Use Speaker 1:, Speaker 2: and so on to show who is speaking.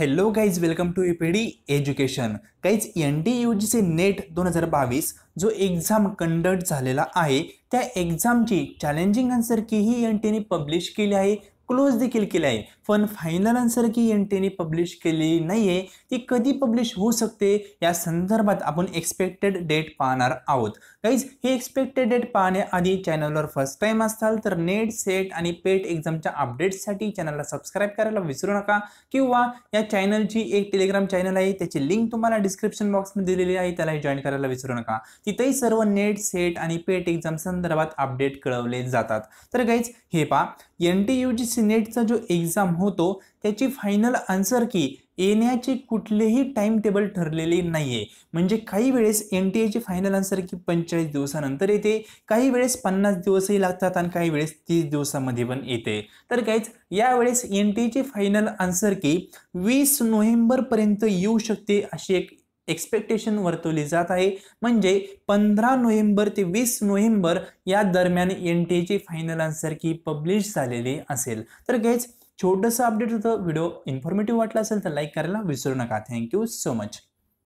Speaker 1: hello guys welcome to A P D education guys N T U चे NET दोन हजार बावीस जो एक्झाम कंडक्ट झालेला आहे त्या एक्झामची चॅलेंजिंग आन्सर की ही एन टीने पब्लिश केली आहे क्लोज देखील केले आहे पण फायनल आन्सर की एन टीने पब्लिश केली नाही आहे ती कधी पब्लिश होऊ शकते या संदर्भात आपण एक्सपेक्टेड डेट पाहणार आहोत गाईज हे एक्सपेक्टेड डेट पाहण्याआधी चॅनलवर फर्स्ट टाईम असाल तर नेट सेट आणि पेट एक्झामच्या अपडेट्ससाठी चॅनलला सबस्क्राईब करायला विसरू नका किंवा या चॅनलची एक टेलिग्राम चॅनल आहे त्याची लिंक तुम्हाला डिस्क्रिप्शन बॉक्समध्ये दिलेली आहे त्यालाही जॉईन करायला विसरू नका तिथेही सर्व नेट सेट आणि पेट एक्झाम संदर्भात अपडेट कळवले जातात तर काहीच हे पा एन टी यू जी नेटचा जो एक्झाम होतो त्याची फायनल आन्सर की येण्याची कुठलेही टाईम टेबल ठरलेली नाही आहे म्हणजे काही वेळेस एन टी एची फायनल आन्सर की पंचेचाळीस दिवसानंतर येते काही वेळेस पन्नास दिवसही लागतात आणि काही वेळेस तीस दिवसामध्ये पण येते तर काहीच यावेळेस एन टी एची फायनल आन्सर की वीस नोव्हेंबरपर्यंत येऊ शकते अशी एक एक्सपेक्टेशन वर्तवली जात आहे म्हणजे पंधरा नोव्हेंबर ते वीस नोव्हेंबर या दरम्यान एन टी एची फायनल की पब्लिश झालेली असेल तर गेच छोटंसं अपडेट होतं व्हिडिओ इन्फॉर्मेटिव्ह वाटला असेल तर लाईक करायला विसरू नका थँक्यू सो मच